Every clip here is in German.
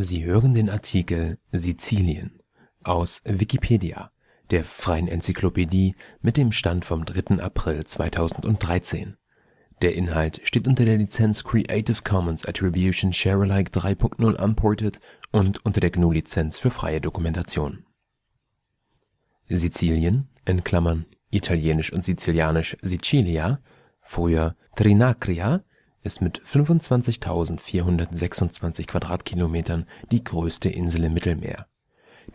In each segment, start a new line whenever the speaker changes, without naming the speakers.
Sie hören den Artikel Sizilien, aus Wikipedia, der freien Enzyklopädie. Mit dem Stand vom 3. April 2013. Der Inhalt steht unter der Lizenz Creative Commons Attribution Share Alike 3 Unported und unter der GNU Lizenz für freie Dokumentation. Sizilien in Klammern, (italienisch und sizilianisch Sicilia, früher Trinacria, ist mit 25.426 Quadratkilometern die größte Insel im Mittelmeer.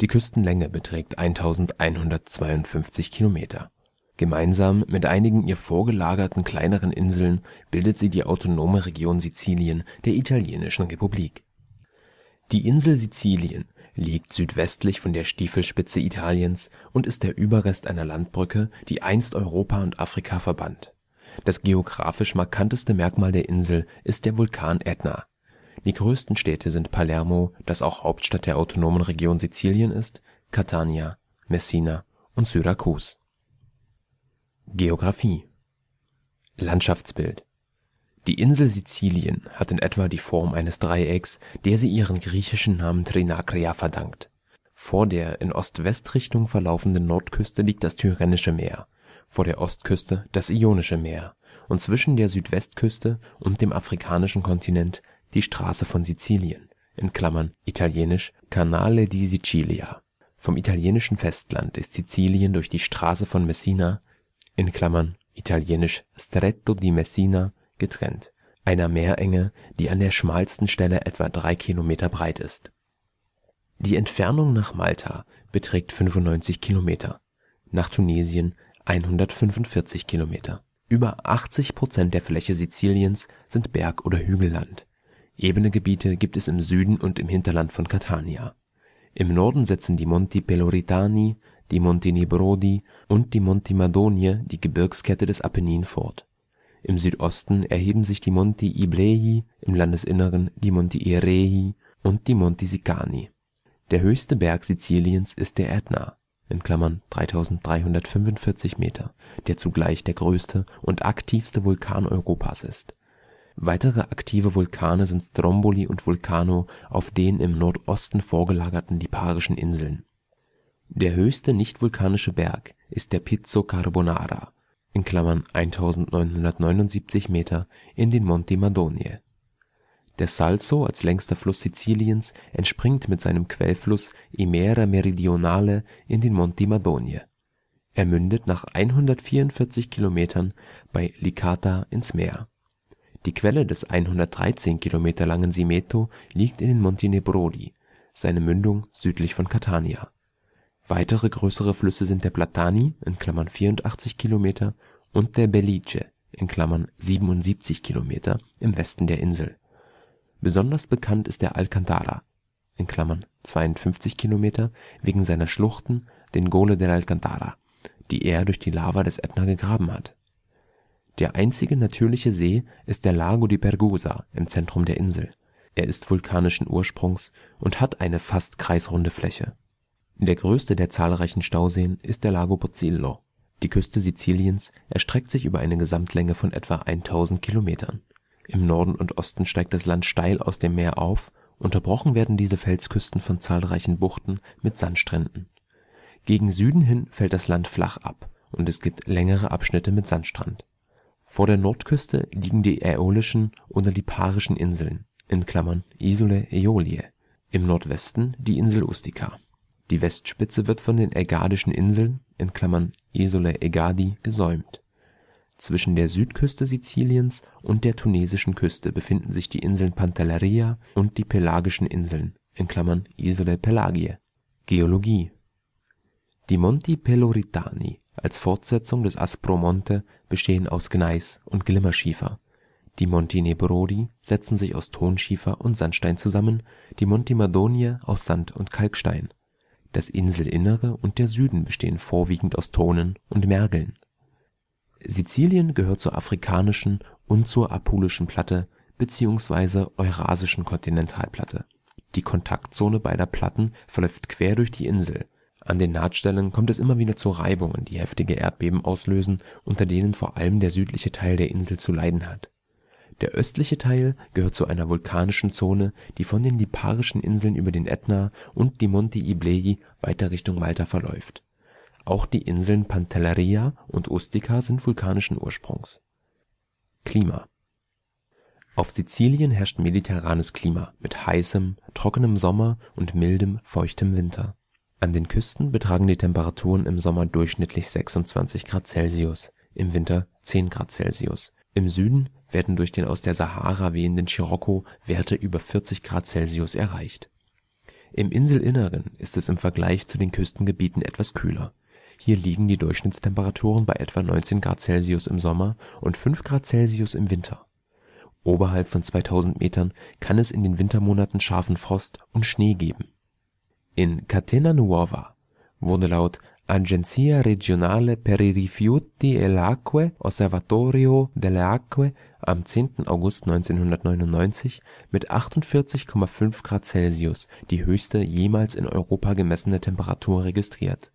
Die Küstenlänge beträgt 1152 Kilometer. Gemeinsam mit einigen ihr vorgelagerten kleineren Inseln bildet sie die Autonome Region Sizilien der italienischen Republik. Die Insel Sizilien liegt südwestlich von der Stiefelspitze Italiens und ist der Überrest einer Landbrücke, die einst Europa und Afrika verband das geographisch markanteste Merkmal der Insel ist der Vulkan Ätna. Die größten Städte sind Palermo, das auch Hauptstadt der Autonomen Region Sizilien ist, Catania, Messina und Syrakus. Geographie Landschaftsbild Die Insel Sizilien hat in etwa die Form eines Dreiecks, der sie ihren griechischen Namen Trinakria verdankt. Vor der in Ost-West-Richtung verlaufenden Nordküste liegt das Tyrrhenische Meer vor der Ostküste das Ionische Meer und zwischen der Südwestküste und dem afrikanischen Kontinent die Straße von Sizilien (italienisch Canale di Sicilia). Vom italienischen Festland ist Sizilien durch die Straße von Messina (italienisch Stretto di Messina) getrennt, einer Meerenge, die an der schmalsten Stelle etwa drei Kilometer breit ist. Die Entfernung nach Malta beträgt 95 Kilometer, nach Tunesien 145 Kilometer. Über 80 Prozent der Fläche Siziliens sind Berg oder Hügelland. Ebene Gebiete gibt es im Süden und im Hinterland von Catania. Im Norden setzen die Monti Peloritani, die Monti Nebrodi und die Monti Madonie die Gebirgskette des Apennin fort. Im Südosten erheben sich die Monti Iblei, im Landesinneren die Monti Erei und die Monti Sicani. Der höchste Berg Siziliens ist der Ätna (3345 m), der zugleich der größte und aktivste Vulkan Europas ist. Weitere aktive Vulkane sind Stromboli und Vulcano auf den im Nordosten vorgelagerten Liparischen Inseln. Der höchste nichtvulkanische Berg ist der Pizzo Carbonara (1979 m) in den Monti Madonie der Salso als längster Fluss Siziliens entspringt mit seinem Quellfluss Imera meridionale in den Monti di Madonie. Er mündet nach 144 Kilometern bei Licata ins Meer. Die Quelle des 113 Kilometer langen Simeto liegt in den Monti Nebrodi, seine Mündung südlich von Catania. Weitere größere Flüsse sind der Platani (84 Kilometer) und der Belice (77 Kilometer) im Westen der Insel Besonders bekannt ist der Alcantara (52 km) wegen seiner Schluchten, den Gole del Alcantara, die er durch die Lava des Ätna gegraben hat. Der einzige natürliche See ist der Lago di Pergusa im Zentrum der Insel. Er ist vulkanischen Ursprungs und hat eine fast kreisrunde Fläche. Der größte der zahlreichen Stauseen ist der Lago Pozzillo. Die Küste Siziliens erstreckt sich über eine Gesamtlänge von etwa 1000 Kilometern im Norden und Osten steigt das Land steil aus dem Meer auf, unterbrochen werden diese Felsküsten von zahlreichen Buchten mit Sandstränden. Gegen Süden hin fällt das Land flach ab und es gibt längere Abschnitte mit Sandstrand. Vor der Nordküste liegen die Äolischen oder Liparischen Inseln in Klammern (Isole Eolie), im Nordwesten die Insel Ustica. Die Westspitze wird von den Ägadischen Inseln in Klammern (Isole Egadi) gesäumt zwischen der Südküste Siziliens und der tunesischen Küste befinden sich die Inseln Pantelleria und die Pelagischen Inseln (Isole Pelagie). Geologie Die Monti Peloritani als Fortsetzung des Aspromonte bestehen aus Gneis und Glimmerschiefer. Die Monti Nebrodi setzen sich aus Tonschiefer und Sandstein zusammen, die Monti Madonie aus Sand und Kalkstein. Das Inselinnere und der Süden bestehen vorwiegend aus Tonen und Mergeln Sizilien gehört zur afrikanischen und zur apulischen Platte beziehungsweise eurasischen Kontinentalplatte. Die Kontaktzone beider Platten verläuft quer durch die Insel. An den Nahtstellen kommt es immer wieder zu Reibungen, die heftige Erdbeben auslösen, unter denen vor allem der südliche Teil der Insel zu leiden hat. Der östliche Teil gehört zu einer vulkanischen Zone, die von den Liparischen Inseln über den Ätna und die Monti Iblei weiter Richtung Malta verläuft auch die Inseln Pantelleria und Ustica sind vulkanischen Ursprungs. Klima Auf Sizilien herrscht mediterranes Klima mit heißem, trockenem Sommer und mildem, feuchtem Winter. An den Küsten betragen die Temperaturen im Sommer durchschnittlich 26 °C, im Winter 10 °C. Im Süden werden durch den aus der Sahara wehenden Scirocco Werte über 40 °C erreicht. Im Inselinneren ist es im Vergleich zu den Küstengebieten etwas kühler hier liegen die Durchschnittstemperaturen bei etwa 19 Grad Celsius im Sommer und 5 Grad Celsius im Winter. Oberhalb von 2000 Metern kann es in den Wintermonaten scharfen Frost und Schnee geben. In Catena Nuova wurde laut Agenzia Regionale per i Rifiuti e le Acque (Osservatorio delle Acque) am 10. August 1999 mit 48,5 Grad Celsius die höchste jemals in Europa gemessene Temperatur registriert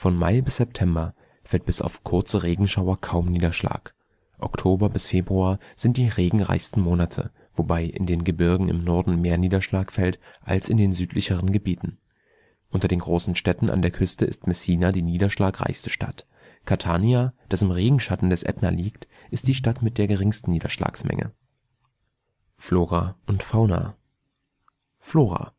von Mai bis September fällt bis auf kurze Regenschauer kaum Niederschlag. Oktober bis Februar sind die regenreichsten Monate, wobei in den Gebirgen im Norden mehr Niederschlag fällt als in den südlicheren Gebieten. Unter den großen Städten an der Küste ist Messina die niederschlagreichste Stadt. Catania, das im Regenschatten des Ätna liegt, ist die Stadt mit der geringsten Niederschlagsmenge. Flora und Fauna Flora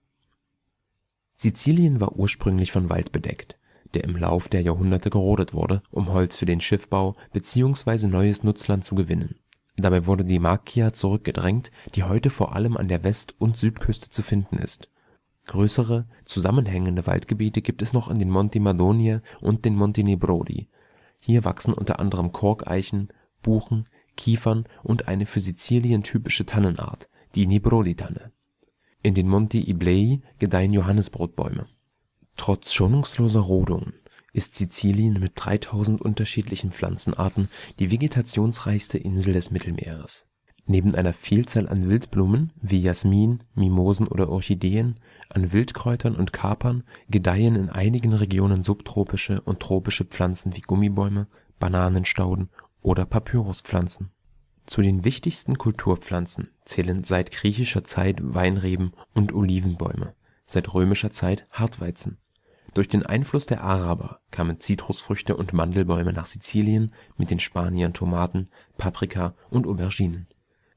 Sizilien war ursprünglich von Wald bedeckt der im Lauf der Jahrhunderte gerodet wurde, um Holz für den Schiffbau bzw. neues Nutzland zu gewinnen. Dabei wurde die Macchia zurückgedrängt, die heute vor allem an der West und Südküste zu finden ist. Größere, zusammenhängende Waldgebiete gibt es noch in den Monti Madonie und den Monti Nebrodi. Hier wachsen unter anderem Korkeichen, Buchen, Kiefern und eine für Sizilien typische Tannenart, die Nebrodi-Tanne. In den Monti Iblei gedeihen Johannesbrotbäume Trotz schonungsloser Rodungen ist Sizilien mit 3000 unterschiedlichen Pflanzenarten die vegetationsreichste Insel des Mittelmeeres. Neben einer Vielzahl an Wildblumen wie Jasmin, Mimosen oder Orchideen, an Wildkräutern und Kapern gedeihen in einigen Regionen subtropische und tropische Pflanzen wie Gummibäume, Bananenstauden oder Papyruspflanzen. Zu den wichtigsten Kulturpflanzen zählen seit griechischer Zeit Weinreben und Olivenbäume, seit römischer Zeit Hartweizen durch den Einfluss der Araber kamen Zitrusfrüchte und Mandelbäume nach Sizilien, mit den Spaniern Tomaten, Paprika und Auberginen.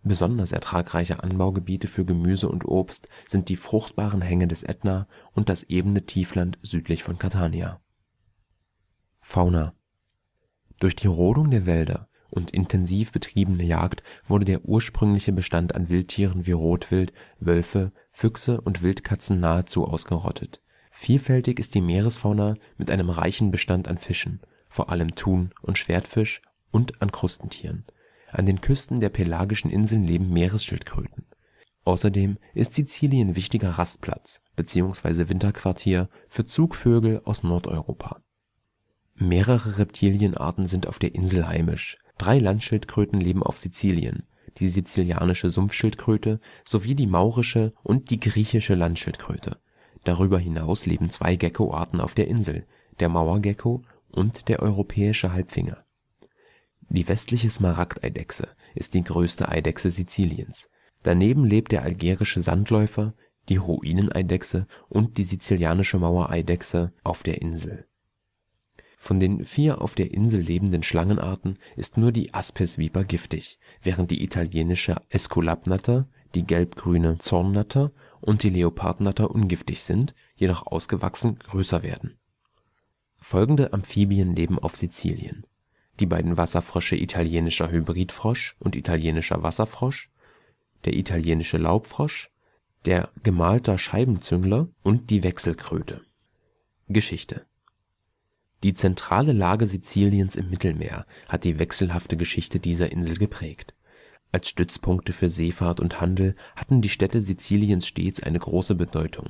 Besonders ertragreiche Anbaugebiete für Gemüse und Obst sind die fruchtbaren Hänge des Ätna und das ebene Tiefland südlich von Catania. Fauna Durch die Rodung der Wälder und intensiv betriebene Jagd wurde der ursprüngliche Bestand an Wildtieren wie Rotwild, Wölfe, Füchse und Wildkatzen nahezu ausgerottet Vielfältig ist die Meeresfauna mit einem reichen Bestand an Fischen (vor allem Thun und Schwertfisch) und an Krustentieren. An den Küsten der Pelagischen Inseln leben Meeresschildkröten. Außerdem ist Sizilien wichtiger Rastplatz bzw. Winterquartier für Zugvögel aus Nordeuropa. Mehrere Reptilienarten sind auf der Insel heimisch. Drei Landschildkröten leben auf Sizilien: die Sizilianische Sumpfschildkröte sowie die Maurische und die Griechische Landschildkröte Darüber hinaus leben zwei Geckoarten auf der Insel, der Mauergecko und der Europäische Halbfinger. Die Westliche Smaragdeidechse ist die größte Eidechse Siziliens. Daneben lebt der Algerische Sandläufer, die Ruineneidechse und die Sizilianische Mauereidechse auf der Insel. Von den vier auf der Insel lebenden Schlangenarten ist nur die Aspisviper giftig, während die Italienische Äskulapnatter, die Gelbgrüne Zornnatter und die Leopardnatter ungiftig sind, jedoch ausgewachsen größer werden. Folgende Amphibien leben auf Sizilien: die beiden Wasserfrösche Italienischer Hybridfrosch und Italienischer Wasserfrosch, der Italienische Laubfrosch, der Gemalter Scheibenzüngler und die Wechselkröte. Geschichte Die zentrale Lage Siziliens im Mittelmeer hat die wechselhafte Geschichte dieser Insel geprägt als Stützpunkte für Seefahrt und Handel hatten die Städte Siziliens stets eine große Bedeutung.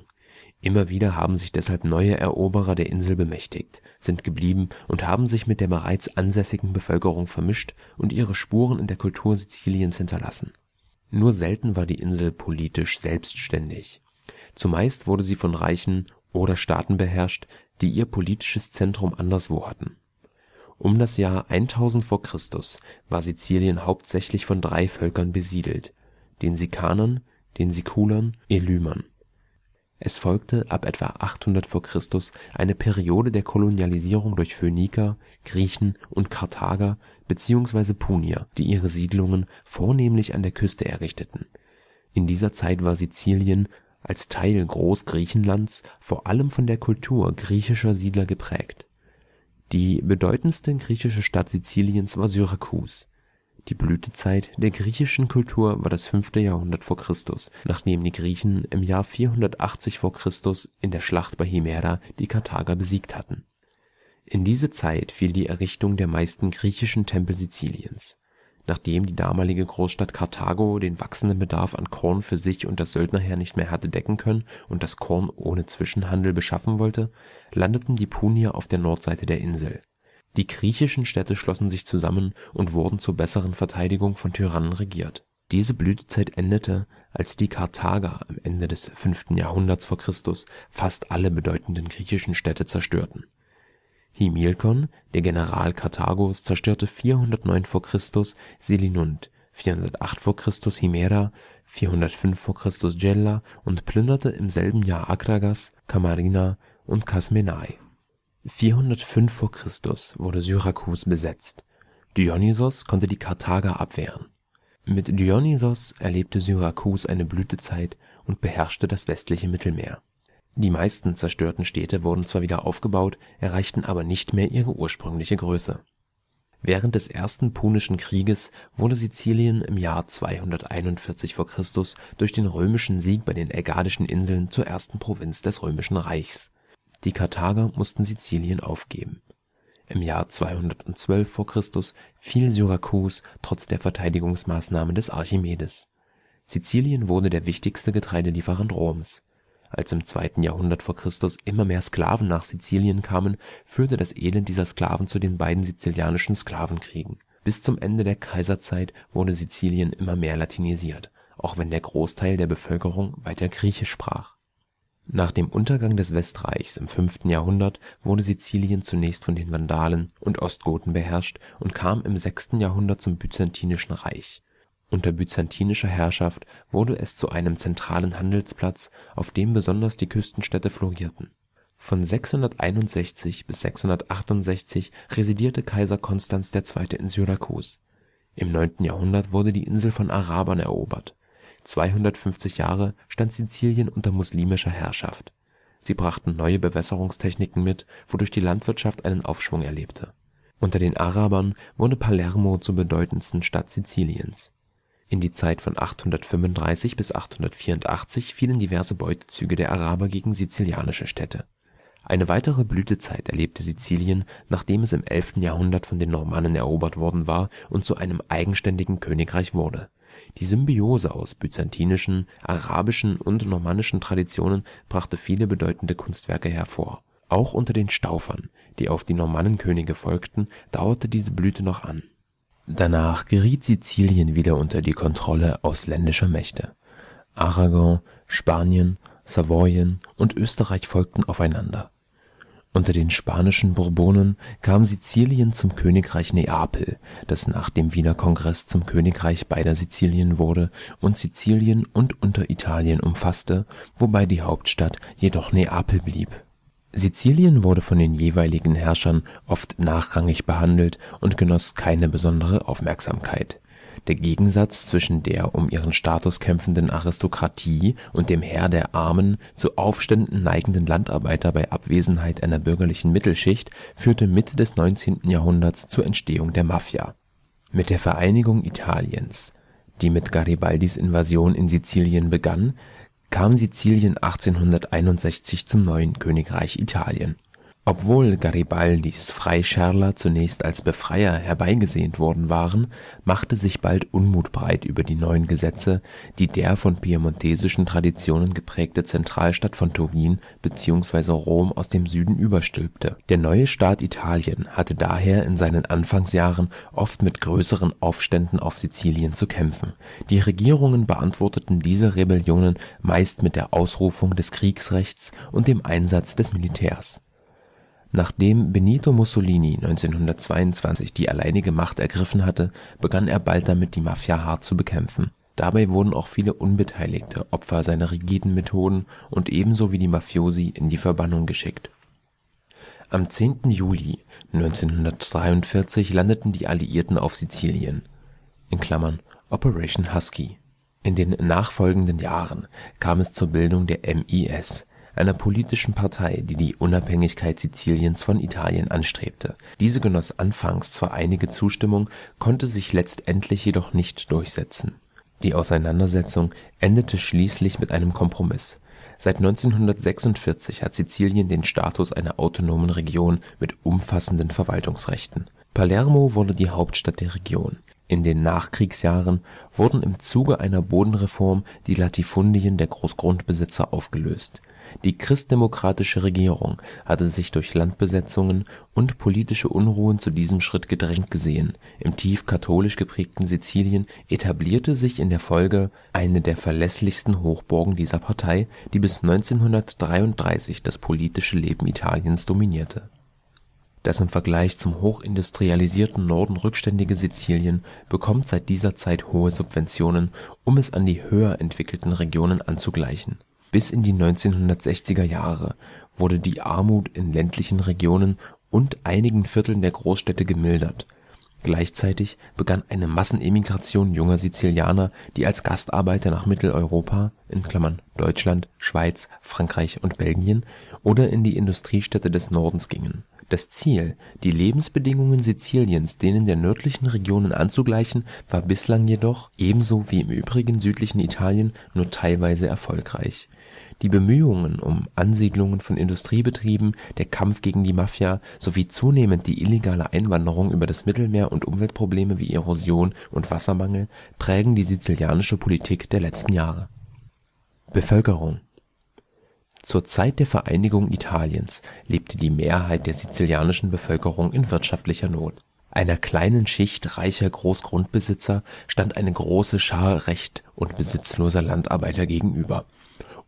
Immer wieder haben sich deshalb neue Eroberer der Insel bemächtigt, sind geblieben und haben sich mit der bereits ansässigen Bevölkerung vermischt und ihre Spuren in der Kultur Siziliens hinterlassen. Nur selten war die Insel politisch selbstständig. Zumeist wurde sie von Reichen oder Staaten beherrscht, die ihr politisches Zentrum anderswo hatten um das Jahr 1000 v. Chr. war Sizilien hauptsächlich von drei Völkern besiedelt: den Sikanern, den Sikulern, Elymern. Es folgte ab etwa 800 v. Chr. eine Periode der Kolonialisierung durch Phöniker, Griechen und Karthager bzw. Punier, die ihre Siedlungen vornehmlich an der Küste errichteten. In dieser Zeit war Sizilien als Teil Großgriechenlands vor allem von der Kultur griechischer Siedler geprägt die bedeutendste griechische Stadt Siziliens war Syrakus. Die Blütezeit der griechischen Kultur war das 5. Jahrhundert v. Chr., nachdem die Griechen im Jahr 480 v. Chr. in der Schlacht bei Himera die Karthager besiegt hatten. In diese Zeit fiel die Errichtung der meisten griechischen Tempel Siziliens Nachdem die damalige Großstadt Karthago den wachsenden Bedarf an Korn für sich und das Söldnerheer nicht mehr hatte decken können und das Korn ohne Zwischenhandel beschaffen wollte, landeten die Punier auf der Nordseite der Insel. Die griechischen Städte schlossen sich zusammen und wurden zur besseren Verteidigung von Tyrannen regiert. Diese Blütezeit endete, als die Karthager am Ende des 5. Jahrhunderts vor Christus fast alle bedeutenden griechischen Städte zerstörten Himilkon, der General Karthagos, zerstörte 409 v. Chr. Selinunt, 408 v. Chr. Himera, 405 v. Chr. Gela und plünderte im selben Jahr Akragas, Kamarina und Kasmenai. 405 v. Chr. wurde Syrakus besetzt. Dionysios konnte die Karthager abwehren. Mit Dionysios erlebte Syrakus eine Blütezeit und beherrschte das westliche Mittelmeer die meisten zerstörten Städte wurden zwar wieder aufgebaut, erreichten aber nicht mehr ihre ursprüngliche Größe. Während des ersten Punischen Krieges wurde Sizilien im Jahr 241 v. Chr. durch den römischen Sieg bei den Ägadischen Inseln zur ersten Provinz des Römischen Reichs. Die Karthager mussten Sizilien aufgeben. Im Jahr 212 v. Chr. fiel Syrakus trotz der Verteidigungsmaßnahmen des Archimedes. Sizilien wurde der wichtigste Getreidelieferant Roms als im zweiten Jahrhundert vor Christus immer mehr Sklaven nach Sizilien kamen, führte das Elend dieser Sklaven zu den beiden Sizilianischen Sklavenkriegen. Bis zum Ende der Kaiserzeit wurde Sizilien immer mehr latinisiert, auch wenn der Großteil der Bevölkerung weiter Griechisch sprach. Nach dem Untergang des Westreichs im fünften Jahrhundert wurde Sizilien zunächst von den Vandalen und Ostgoten beherrscht und kam im sechsten Jahrhundert zum Byzantinischen Reich unter byzantinischer Herrschaft wurde es zu einem zentralen Handelsplatz, auf dem besonders die Küstenstädte florierten. Von 661 bis 668 residierte Kaiser Konstans II. in Syrakus. Im 9. Jahrhundert wurde die Insel von Arabern erobert. 250 Jahre stand Sizilien unter muslimischer Herrschaft. Sie brachten neue Bewässerungstechniken mit, wodurch die Landwirtschaft einen Aufschwung erlebte. Unter den Arabern wurde Palermo zur bedeutendsten Stadt Siziliens in die Zeit von 835 bis 884 fielen diverse Beutezüge der Araber gegen sizilianische Städte. Eine weitere Blütezeit erlebte Sizilien, nachdem es im 11. Jahrhundert von den Normannen erobert worden war und zu einem eigenständigen Königreich wurde. Die Symbiose aus byzantinischen, arabischen und normannischen Traditionen brachte viele bedeutende Kunstwerke hervor. Auch unter den Staufern, die auf die Normannenkönige folgten, dauerte diese Blüte noch an Danach geriet Sizilien wieder unter die Kontrolle ausländischer Mächte. Aragon, Spanien, Savoyen und Österreich folgten aufeinander. Unter den spanischen Bourbonen kam Sizilien zum Königreich Neapel, das nach dem Wiener Kongress zum Königreich beider Sizilien wurde und Sizilien und Unteritalien umfasste, wobei die Hauptstadt jedoch Neapel blieb Sizilien wurde von den jeweiligen Herrschern oft nachrangig behandelt und genoss keine besondere Aufmerksamkeit. Der Gegensatz zwischen der um ihren Status kämpfenden Aristokratie und dem Heer der armen, zu Aufständen neigenden Landarbeiter bei Abwesenheit einer bürgerlichen Mittelschicht führte Mitte des 19. Jahrhunderts zur Entstehung der Mafia. Mit der Vereinigung Italiens, die mit Garibaldis Invasion in Sizilien begann, kam Sizilien 1861 zum neuen Königreich Italien obwohl Garibaldis Freischärler zunächst als Befreier herbeigesehnt worden waren, machte sich bald Unmut breit über die neuen Gesetze, die der von piemontesischen Traditionen geprägte Zentralstadt von Turin bzw. Rom aus dem Süden überstülpte. Der neue Staat Italien hatte daher in seinen Anfangsjahren oft mit größeren Aufständen auf Sizilien zu kämpfen. Die Regierungen beantworteten diese Rebellionen meist mit der Ausrufung des Kriegsrechts und dem Einsatz des Militärs Nachdem Benito Mussolini 1922 die alleinige Macht ergriffen hatte, begann er bald damit, die Mafia hart zu bekämpfen. Dabei wurden auch viele Unbeteiligte Opfer seiner rigiden Methoden und ebenso wie die Mafiosi in die Verbannung geschickt. Am 10. Juli 1943 landeten die Alliierten auf Sizilien (Operation Husky). In den nachfolgenden Jahren kam es zur Bildung der MIS einer politischen Partei, die die Unabhängigkeit Siziliens von Italien anstrebte. Diese genoss anfangs zwar einige Zustimmung, konnte sich letztendlich jedoch nicht durchsetzen. Die Auseinandersetzung endete schließlich mit einem Kompromiss. Seit 1946 hat Sizilien den Status einer autonomen Region mit umfassenden Verwaltungsrechten. Palermo wurde die Hauptstadt der Region. In den Nachkriegsjahren wurden im Zuge einer Bodenreform die Latifundien der Großgrundbesitzer aufgelöst die christdemokratische Regierung hatte sich durch Landbesetzungen und politische Unruhen zu diesem Schritt gedrängt gesehen. Im tief katholisch geprägten Sizilien etablierte sich in der Folge eine der verlässlichsten Hochburgen dieser Partei, die bis 1933 das politische Leben Italiens dominierte. Das im Vergleich zum hochindustrialisierten Norden rückständige Sizilien bekommt seit dieser Zeit hohe Subventionen, um es an die höher entwickelten Regionen anzugleichen bis in die 1960er Jahre wurde die Armut in ländlichen Regionen und einigen Vierteln der Großstädte gemildert. Gleichzeitig begann eine Massenemigration junger Sizilianer, die als Gastarbeiter nach Mitteleuropa (Deutschland, Schweiz, Frankreich und Belgien) oder in die Industriestädte des Nordens gingen das Ziel, die Lebensbedingungen Siziliens denen der nördlichen Regionen anzugleichen, war bislang jedoch – ebenso wie im übrigen südlichen Italien – nur teilweise erfolgreich. Die Bemühungen um Ansiedlungen von Industriebetrieben, der Kampf gegen die Mafia sowie zunehmend die illegale Einwanderung über das Mittelmeer und Umweltprobleme wie Erosion und Wassermangel prägen die sizilianische Politik der letzten Jahre. Bevölkerung zur Zeit der Vereinigung Italiens lebte die Mehrheit der sizilianischen Bevölkerung in wirtschaftlicher Not. Einer kleinen Schicht reicher Großgrundbesitzer stand eine große Schar recht und besitzloser Landarbeiter gegenüber.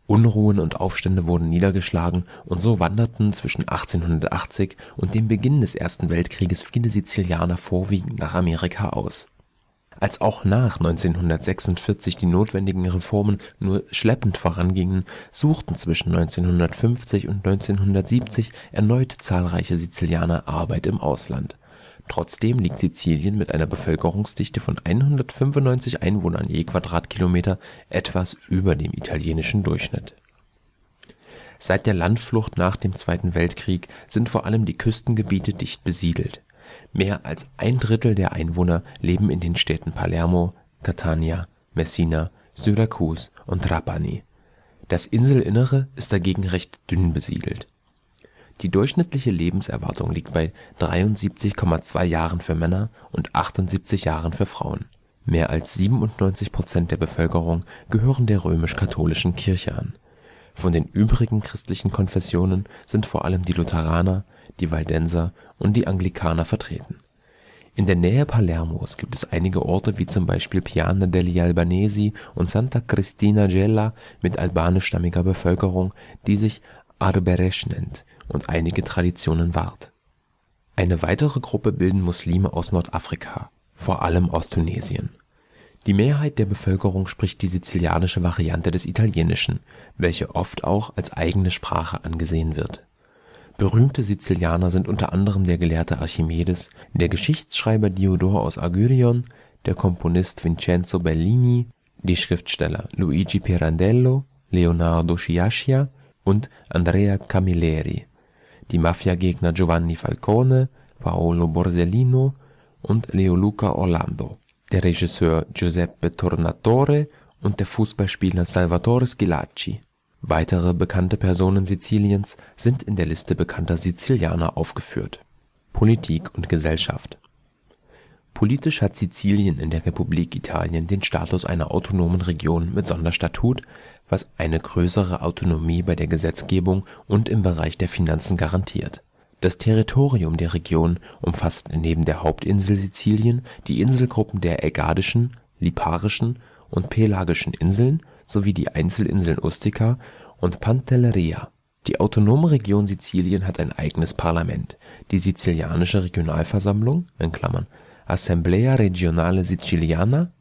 Unruhen und Aufstände wurden niedergeschlagen, und so wanderten zwischen 1880 und dem Beginn des Ersten Weltkrieges viele Sizilianer vorwiegend nach Amerika aus als auch nach 1946 die notwendigen Reformen nur schleppend vorangingen, suchten zwischen 1950 und 1970 erneut zahlreiche Sizilianer Arbeit im Ausland. Trotzdem liegt Sizilien mit einer Bevölkerungsdichte von 195 Einwohnern je Quadratkilometer etwas über dem italienischen Durchschnitt. Seit der Landflucht nach dem Zweiten Weltkrieg sind vor allem die Küstengebiete dicht besiedelt Mehr als ein Drittel der Einwohner leben in den Städten Palermo, Catania, Messina, Syrakus und Trapani. Das Inselinnere ist dagegen recht dünn besiedelt. Die durchschnittliche Lebenserwartung liegt bei 73,2 Jahren für Männer und 78 Jahren für Frauen. Mehr als 97 Prozent der Bevölkerung gehören der römisch-katholischen Kirche an. Von den übrigen christlichen Konfessionen sind vor allem die Lutheraner die Waldenser und die Anglikaner vertreten. In der Nähe Palermos gibt es einige Orte wie zum Beispiel Piana degli Albanesi und Santa Cristina Gela mit albanischstammiger Bevölkerung, die sich Arberesch nennt und einige Traditionen wahrt. Eine weitere Gruppe bilden Muslime aus Nordafrika, vor allem aus Tunesien. Die Mehrheit der Bevölkerung spricht die sizilianische Variante des Italienischen, welche oft auch als eigene Sprache angesehen wird Berühmte Sizilianer sind unter anderem der Gelehrte Archimedes, der Geschichtsschreiber Diodor aus Agyrion, der Komponist Vincenzo Bellini, die Schriftsteller Luigi Pirandello, Leonardo Sciascia und Andrea Camilleri, die Mafiagegner Giovanni Falcone, Paolo Borsellino und Leo Luca Orlando, der Regisseur Giuseppe Tornatore und der Fußballspieler Salvatore Schillaci Weitere bekannte Personen Siziliens sind in der Liste bekannter Sizilianer aufgeführt. Politik und Gesellschaft Politisch hat Sizilien in der Republik Italien den Status einer autonomen Region mit Sonderstatut, was eine größere Autonomie bei der Gesetzgebung und im Bereich der Finanzen garantiert. Das Territorium der Region umfasst neben der Hauptinsel Sizilien die Inselgruppen der Ägadischen, Liparischen und Pelagischen Inseln sowie die Einzelinseln Ustica und Pantelleria. Die Autonome Region Sizilien hat ein eigenes Parlament, die Sizilianische Regionalversammlung (Assemblea Regionale Siciliana,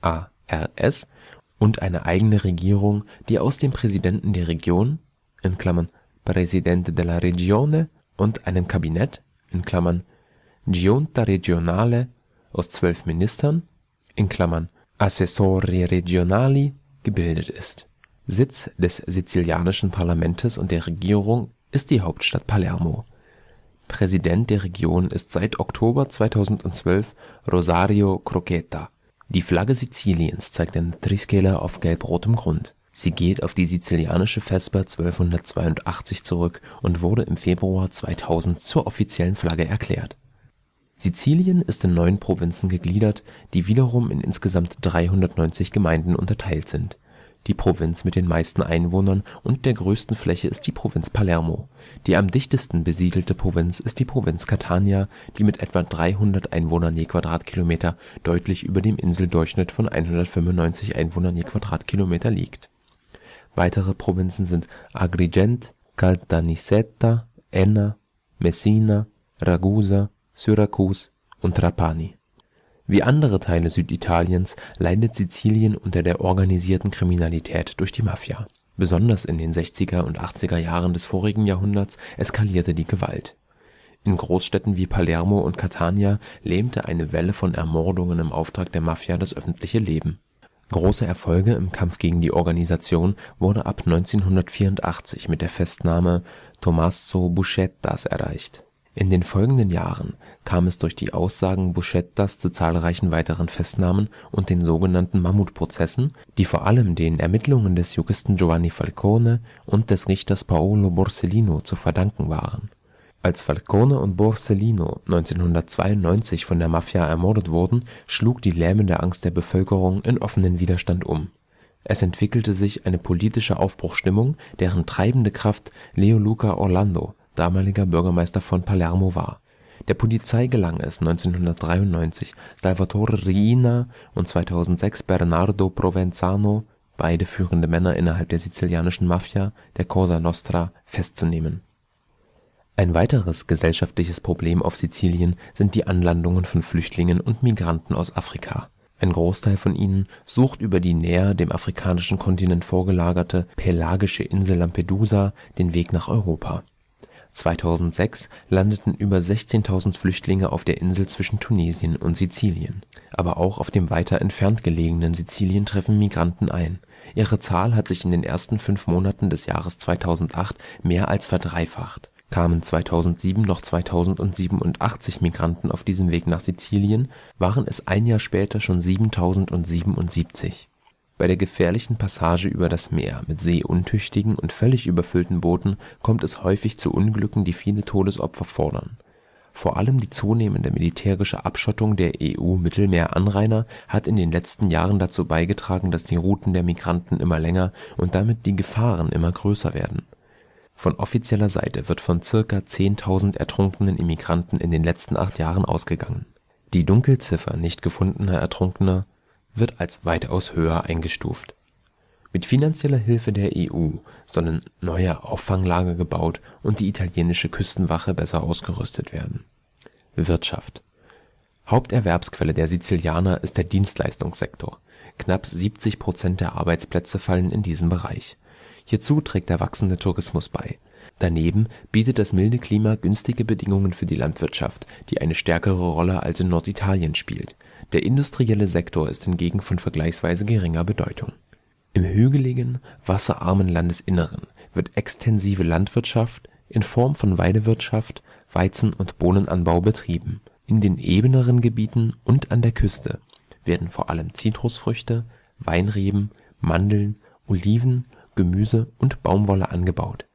ARS) und eine eigene Regierung, die aus dem Präsidenten der Region (Presidente della Regione) und einem Kabinett (Giunta Regionale) aus zwölf Ministern (Assessori Regionali gebildet ist. Sitz des sizilianischen Parlaments und der Regierung ist die Hauptstadt Palermo. Präsident der Region ist seit Oktober 2012 Rosario Crocetta. Die Flagge Siziliens zeigt eine Triskele auf gelb-rotem Grund. Sie geht auf die Sizilianische Vesper 1282 zurück und wurde im Februar 2000 zur offiziellen Flagge erklärt Sizilien ist in neun Provinzen gegliedert, die wiederum in insgesamt 390 Gemeinden unterteilt sind. Die Provinz mit den meisten Einwohnern und der größten Fläche ist die Provinz Palermo. Die am dichtesten besiedelte Provinz ist die Provinz Catania, die mit etwa 300 Einwohnern je Quadratkilometer deutlich über dem Inseldurchschnitt von 195 Einwohnern je Quadratkilometer liegt. Weitere Provinzen sind Agrigent, Caltanissetta, Enna, Messina, Ragusa Syrakus und Trapani. Wie andere Teile Süditaliens leidet Sizilien unter der organisierten Kriminalität durch die Mafia. Besonders in den 60er und 80er Jahren des vorigen Jahrhunderts eskalierte die Gewalt. In Großstädten wie Palermo und Catania lähmte eine Welle von Ermordungen im Auftrag der Mafia das öffentliche Leben. Große Erfolge im Kampf gegen die Organisation wurden ab 1984 mit der Festnahme Tommaso Buccettas erreicht in den folgenden Jahren kam es durch die Aussagen Buschettas zu zahlreichen weiteren Festnahmen und den sogenannten Mammutprozessen, die vor allem den Ermittlungen des Juristen Giovanni Falcone und des Richters Paolo Borsellino zu verdanken waren. Als Falcone und Borsellino 1992 von der Mafia ermordet wurden, schlug die lähmende Angst der Bevölkerung in offenen Widerstand um. Es entwickelte sich eine politische Aufbruchsstimmung, deren treibende Kraft Leo Luca Orlando damaliger Bürgermeister von Palermo war. Der Polizei gelang es, 1993 Salvatore Riina und 2006 Bernardo Provenzano, beide führende Männer innerhalb der sizilianischen Mafia, der Cosa Nostra, festzunehmen. Ein weiteres gesellschaftliches Problem auf Sizilien sind die Anlandungen von Flüchtlingen und Migranten aus Afrika. Ein Großteil von ihnen sucht über die näher dem afrikanischen Kontinent vorgelagerte pelagische Insel Lampedusa den Weg nach Europa 2006 landeten über 16.000 Flüchtlinge auf der Insel zwischen Tunesien und Sizilien. Aber auch auf dem weiter entfernt gelegenen Sizilien treffen Migranten ein. Ihre Zahl hat sich in den ersten fünf Monaten des Jahres 2008 mehr als verdreifacht. Kamen 2007 noch 2087 Migranten auf diesem Weg nach Sizilien, waren es ein Jahr später schon 7077 bei der gefährlichen Passage über das Meer mit seeuntüchtigen und völlig überfüllten Booten kommt es häufig zu Unglücken, die viele Todesopfer fordern. Vor allem die zunehmende militärische Abschottung der EU-Mittelmeeranrainer hat in den letzten Jahren dazu beigetragen, dass die Routen der Migranten immer länger und damit die Gefahren immer größer werden. Von offizieller Seite wird von circa 10.000 ertrunkenen Immigranten in den letzten acht Jahren ausgegangen. Die Dunkelziffer nicht gefundener Ertrunkener wird als weitaus höher eingestuft. Mit finanzieller Hilfe der EU sollen neue Auffanglager gebaut und die italienische Küstenwache besser ausgerüstet werden. Wirtschaft Haupterwerbsquelle der Sizilianer ist der Dienstleistungssektor. Knapp 70 Prozent der Arbeitsplätze fallen in diesen Bereich. Hierzu trägt der wachsende Tourismus bei. Daneben bietet das milde Klima günstige Bedingungen für die Landwirtschaft, die eine stärkere Rolle als in Norditalien spielt der industrielle Sektor ist hingegen von vergleichsweise geringer Bedeutung. Im hügeligen, wasserarmen Landesinneren wird extensive Landwirtschaft in Form von Weidewirtschaft, Weizen und Bohnenanbau betrieben. In den ebeneren Gebieten und an der Küste werden vor allem Zitrusfrüchte, Weinreben, Mandeln, Oliven, Gemüse und Baumwolle angebaut.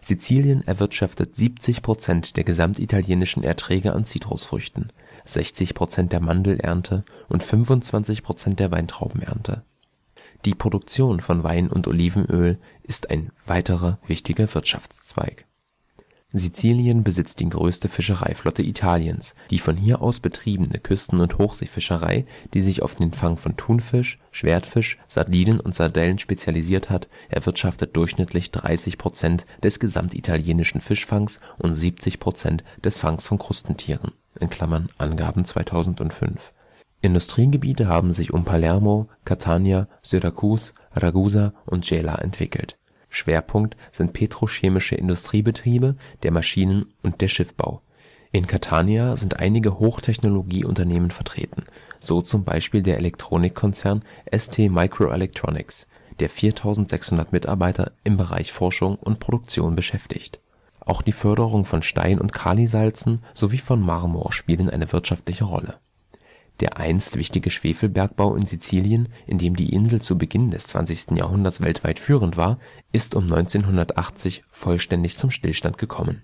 Sizilien erwirtschaftet 70 Prozent der gesamtitalienischen Erträge an Zitrusfrüchten 60 Prozent der Mandelernte und 25 Prozent der Weintraubenernte. Die Produktion von Wein und Olivenöl ist ein weiterer wichtiger Wirtschaftszweig. Sizilien besitzt die größte Fischereiflotte Italiens. Die von hier aus betriebene Küsten und Hochseefischerei, die sich auf den Fang von Thunfisch, Schwertfisch, Sardinen und Sardellen spezialisiert hat, erwirtschaftet durchschnittlich 30 Prozent des gesamtitalienischen Fischfangs und 70 Prozent des Fangs von Krustentieren in Klammern (Angaben 2005). Industriegebiete haben sich um Palermo, Catania, Syrakus, Ragusa und Gela entwickelt. Schwerpunkt sind petrochemische Industriebetriebe, der Maschinen und der Schiffbau. In Catania sind einige Hochtechnologieunternehmen vertreten, so zum Beispiel der Elektronikkonzern ST Microelectronics, der 4.600 Mitarbeiter im Bereich Forschung und Produktion beschäftigt auch die Förderung von Stein und Kalisalzen sowie von Marmor spielen eine wirtschaftliche Rolle. Der einst wichtige Schwefelbergbau in Sizilien, in dem die Insel zu Beginn des 20. Jahrhunderts weltweit führend war, ist um 1980 vollständig zum Stillstand gekommen.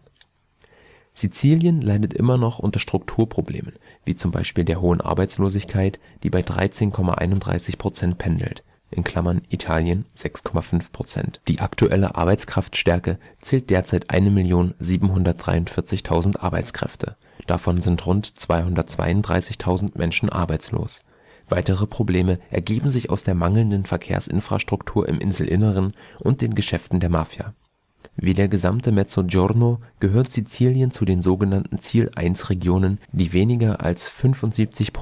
Sizilien leidet immer noch unter Strukturproblemen wie zum Beispiel der hohen Arbeitslosigkeit, die bei 13,31 pendelt in Klammern (Italien 6,5 Die aktuelle Arbeitskraftstärke zählt derzeit 1.743.000 Arbeitskräfte, davon sind rund 232.000 Menschen arbeitslos. Weitere Probleme ergeben sich aus der mangelnden Verkehrsinfrastruktur im Inselinneren und den Geschäften der Mafia. Wie der gesamte Mezzogiorno gehört Sizilien zu den sogenannten Ziel-1-Regionen, die weniger als 75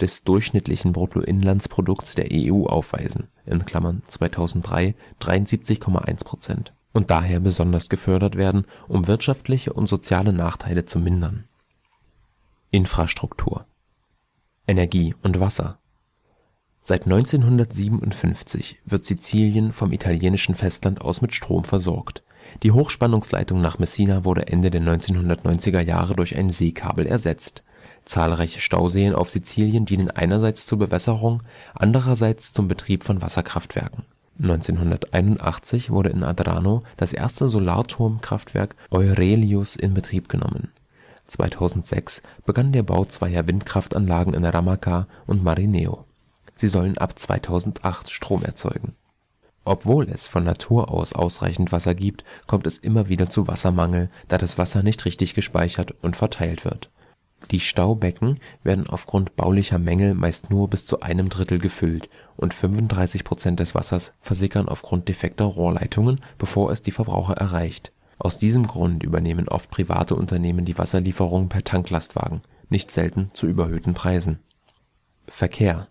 des durchschnittlichen Bruttoinlandsprodukts der EU aufweisen (2003: 73,1 und daher besonders gefördert werden, um wirtschaftliche und soziale Nachteile zu mindern. Infrastruktur Energie und Wasser Seit 1957 wird Sizilien vom italienischen Festland aus mit Strom versorgt. Die Hochspannungsleitung nach Messina wurde Ende der 1990er Jahre durch ein Seekabel ersetzt Zahlreiche Stauseen auf Sizilien dienen einerseits zur Bewässerung, andererseits zum Betrieb von Wasserkraftwerken. 1981 wurde in Adrano das erste Solarturmkraftwerk Eurelios in Betrieb genommen. 2006 begann der Bau zweier Windkraftanlagen in Ramacca und Marineo. Sie sollen ab 2008 Strom erzeugen. Obwohl es von Natur aus ausreichend Wasser gibt, kommt es immer wieder zu Wassermangel, da das Wasser nicht richtig gespeichert und verteilt wird die Staubecken werden aufgrund baulicher Mängel meist nur bis zu einem Drittel gefüllt und 35 des Wassers versickern aufgrund defekter Rohrleitungen, bevor es die Verbraucher erreicht. Aus diesem Grund übernehmen oft private Unternehmen die Wasserlieferung per Tanklastwagen, nicht selten zu überhöhten Preisen. Verkehr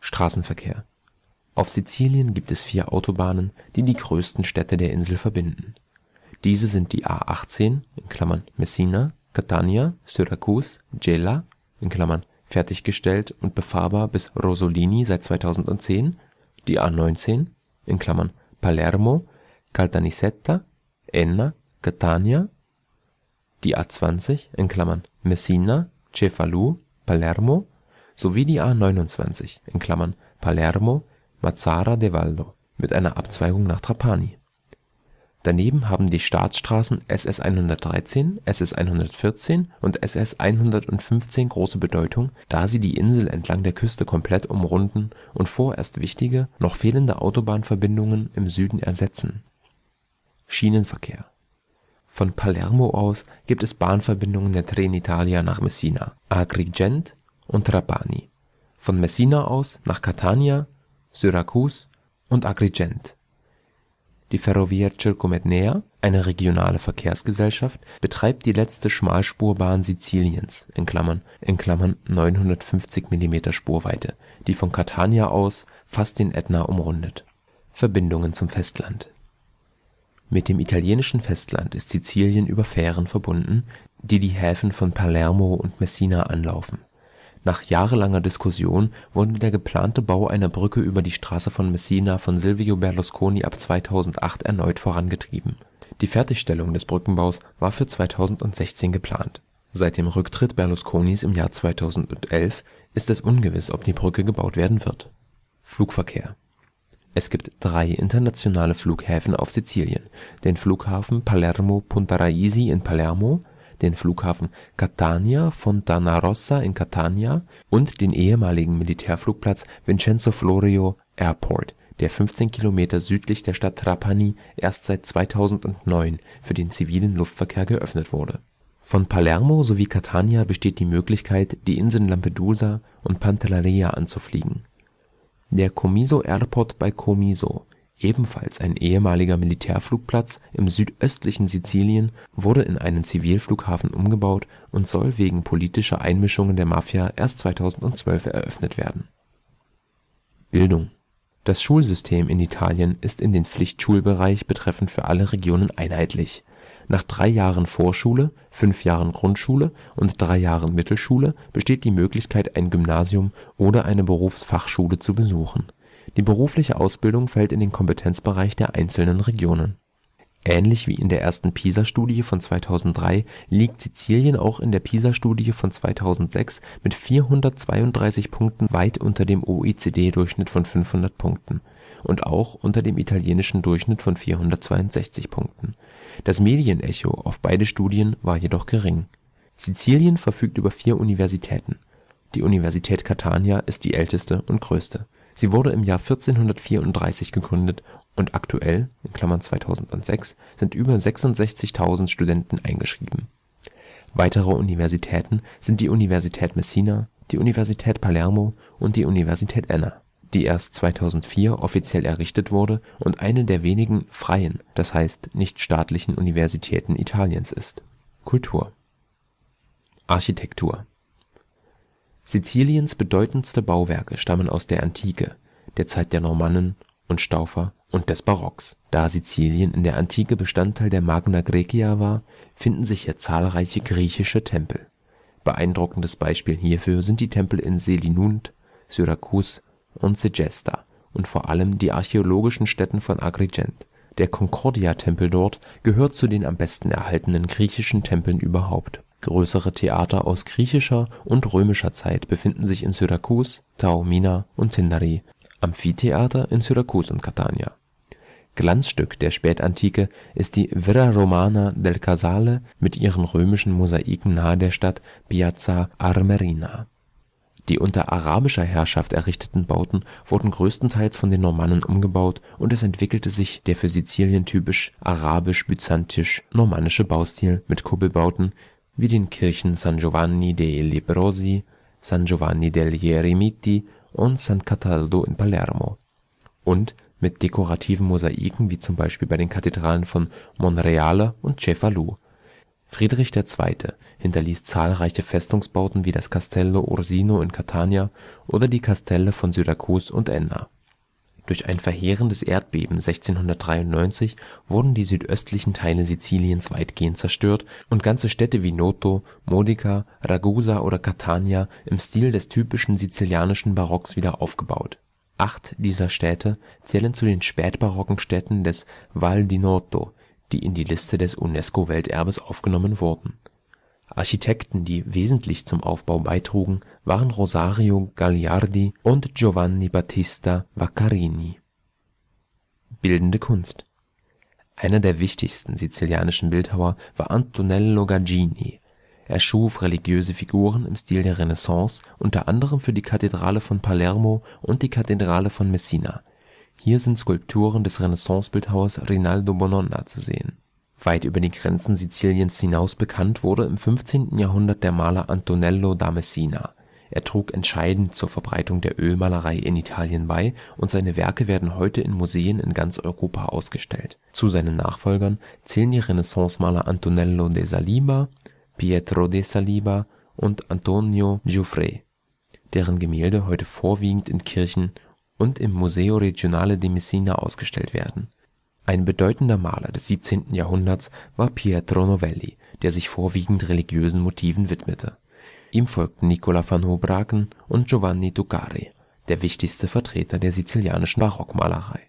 Straßenverkehr Auf Sizilien gibt es vier Autobahnen, die die größten Städte der Insel verbinden. Diese sind die A 18 (Messina Catania, Syrakus, Gela (in Klammern: (fertiggestellt und befahrbar bis Rosolini seit 2010), die A19 (in Klammern: (Palermo – Caltanissetta – Enna – Catania), die A20 (in Klammern: (Messina – Cefalù – Palermo) sowie die A29 (in Klammern: (Palermo – Mazara del Vallo) mit einer Abzweigung nach Trapani Daneben haben die Staatsstraßen SS 113, SS 114 und SS 115 große Bedeutung, da sie die Insel entlang der Küste komplett umrunden und vorerst wichtige, noch fehlende Autobahnverbindungen im Süden ersetzen. Schienenverkehr: Von Palermo aus gibt es Bahnverbindungen der Trenitalia nach Messina, Agrigent und Trapani, von Messina aus nach Catania, Syrakus und Agrigent die Ferrovia Circumetnea, eine regionale Verkehrsgesellschaft, betreibt die letzte Schmalspurbahn Siziliens (in Klammern: (950 mm Spurweite), die von Catania aus fast den Ätna umrundet. Verbindungen zum Festland Mit dem italienischen Festland ist Sizilien über Fähren verbunden, die die Häfen von Palermo und Messina anlaufen nach jahrelanger Diskussion wurde der geplante Bau einer Brücke über die Straße von Messina von Silvio Berlusconi ab 2008 erneut vorangetrieben. Die Fertigstellung des Brückenbaus war für 2016 geplant. Seit dem Rücktritt Berlusconis im Jahr 2011 ist es ungewiss, ob die Brücke gebaut werden wird. Flugverkehr: Es gibt drei internationale Flughäfen auf Sizilien, den Flughafen Palermo Punta Raisi in Palermo den Flughafen Catania Fontanarossa in Catania und den ehemaligen Militärflugplatz Vincenzo Florio Airport, der 15 Kilometer südlich der Stadt Trapani erst seit 2009 für den zivilen Luftverkehr geöffnet wurde. Von Palermo sowie Catania besteht die Möglichkeit, die Inseln Lampedusa und Pantelleria anzufliegen. Der Comiso Airport bei Comiso ebenfalls ein ehemaliger Militärflugplatz im südöstlichen Sizilien, wurde in einen Zivilflughafen umgebaut und soll wegen politischer Einmischungen der Mafia erst 2012 eröffnet werden. Bildung Das Schulsystem in Italien ist in den Pflichtschulbereich betreffend für alle Regionen einheitlich. Nach drei Jahren Vorschule, fünf Jahren Grundschule und drei Jahren Mittelschule besteht die Möglichkeit, ein Gymnasium oder eine Berufsfachschule zu besuchen die berufliche Ausbildung fällt in den Kompetenzbereich der einzelnen Regionen. Ähnlich wie in der ersten PISA-Studie von 2003 liegt Sizilien auch in der PISA-Studie von 2006 mit 432 Punkten weit unter dem OECD-Durchschnitt von 500 Punkten und auch unter dem italienischen Durchschnitt von 462 Punkten. Das Medienecho auf beide Studien war jedoch gering. Sizilien verfügt über vier Universitäten. Die Universität Catania ist die älteste und größte Sie wurde im Jahr 1434 gegründet und aktuell (2006) sind über 66.000 Studenten eingeschrieben. Weitere Universitäten sind die Universität Messina, die Universität Palermo und die Universität Enna, die erst 2004 offiziell errichtet wurde und eine der wenigen „ freien “, das heißt nichtstaatlichen Universitäten Italiens ist. Kultur Architektur Siziliens bedeutendste Bauwerke stammen aus der Antike, der Zeit der Normannen und Staufer und des Barocks. Da Sizilien in der Antike Bestandteil der Magna Graecia war, finden sich hier zahlreiche griechische Tempel. Beeindruckendes Beispiel hierfür sind die Tempel in Selinunt, Syrakus und Segesta und vor allem die archäologischen Stätten von Agrigent. Der Concordia-Tempel dort gehört zu den am besten erhaltenen griechischen Tempeln überhaupt Größere Theater aus griechischer und römischer Zeit befinden sich in Syrakus, Taormina und Tindari, Amphitheater in Syrakus und Catania. Glanzstück der Spätantike ist die Villa Romana del Casale mit ihren römischen Mosaiken nahe der Stadt Piazza Armerina. Die unter arabischer Herrschaft errichteten Bauten wurden größtenteils von den Normannen umgebaut und es entwickelte sich der für Sizilien typisch arabisch byzantisch normannische Baustil mit Kuppelbauten wie den Kirchen San Giovanni dei Lebbrosi, San Giovanni degli Eremiti und San Cataldo in Palermo und mit dekorativen Mosaiken wie zum Beispiel bei den Kathedralen von Monreale und Cefalù. Friedrich II. hinterließ zahlreiche Festungsbauten wie das Castello Ursino in Catania oder die Kastelle von Syrakus und Enna durch ein verheerendes Erdbeben 1693 wurden die südöstlichen Teile Siziliens weitgehend zerstört und ganze Städte wie Noto, Modica, Ragusa oder Catania im Stil des typischen sizilianischen Barocks wieder aufgebaut. Acht dieser Städte zählen zu den spätbarocken Städten des Val di Noto, die in die Liste des UNESCO-Welterbes aufgenommen wurden Architekten, die wesentlich zum Aufbau beitrugen, waren Rosario Gagliardi und Giovanni Battista Vaccarini. Bildende Kunst Einer der wichtigsten sizilianischen Bildhauer war Antonello Gagini. Er schuf religiöse Figuren im Stil der Renaissance, unter anderem für die Kathedrale von Palermo und die Kathedrale von Messina. Hier sind Skulpturen des Renaissance-Bildhauers Rinaldo Bononna zu sehen Weit über die Grenzen Siziliens hinaus bekannt wurde im 15. Jahrhundert der Maler Antonello da Messina. Er trug entscheidend zur Verbreitung der Ölmalerei in Italien bei und seine Werke werden heute in Museen in ganz Europa ausgestellt. Zu seinen Nachfolgern zählen die Renaissancemaler Antonello da Saliba, Pietro da Saliba und Antonio Giuffre, deren Gemälde heute vorwiegend in Kirchen und im Museo Regionale di Messina ausgestellt werden ein bedeutender Maler des 17. Jahrhunderts war Pietro Novelli, der sich vorwiegend religiösen Motiven widmete. Ihm folgten Nicola van Houbraken und Giovanni Tuccari, der wichtigste Vertreter der sizilianischen Barockmalerei.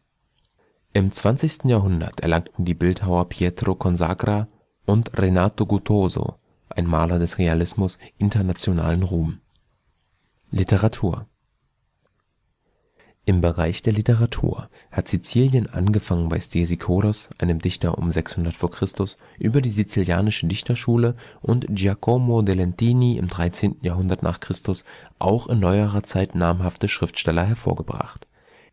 Im 20. Jahrhundert erlangten die Bildhauer Pietro Consagra und Renato Guttuso, ein Maler des Realismus, internationalen Ruhm. Literatur im Bereich der Literatur hat Sizilien angefangen bei Stesikoros, einem Dichter um 600 v. Chr., über die Sizilianische Dichterschule und Giacomo da Lentini im 13. Jahrhundert n. Chr. auch in neuerer Zeit namhafte Schriftsteller hervorgebracht.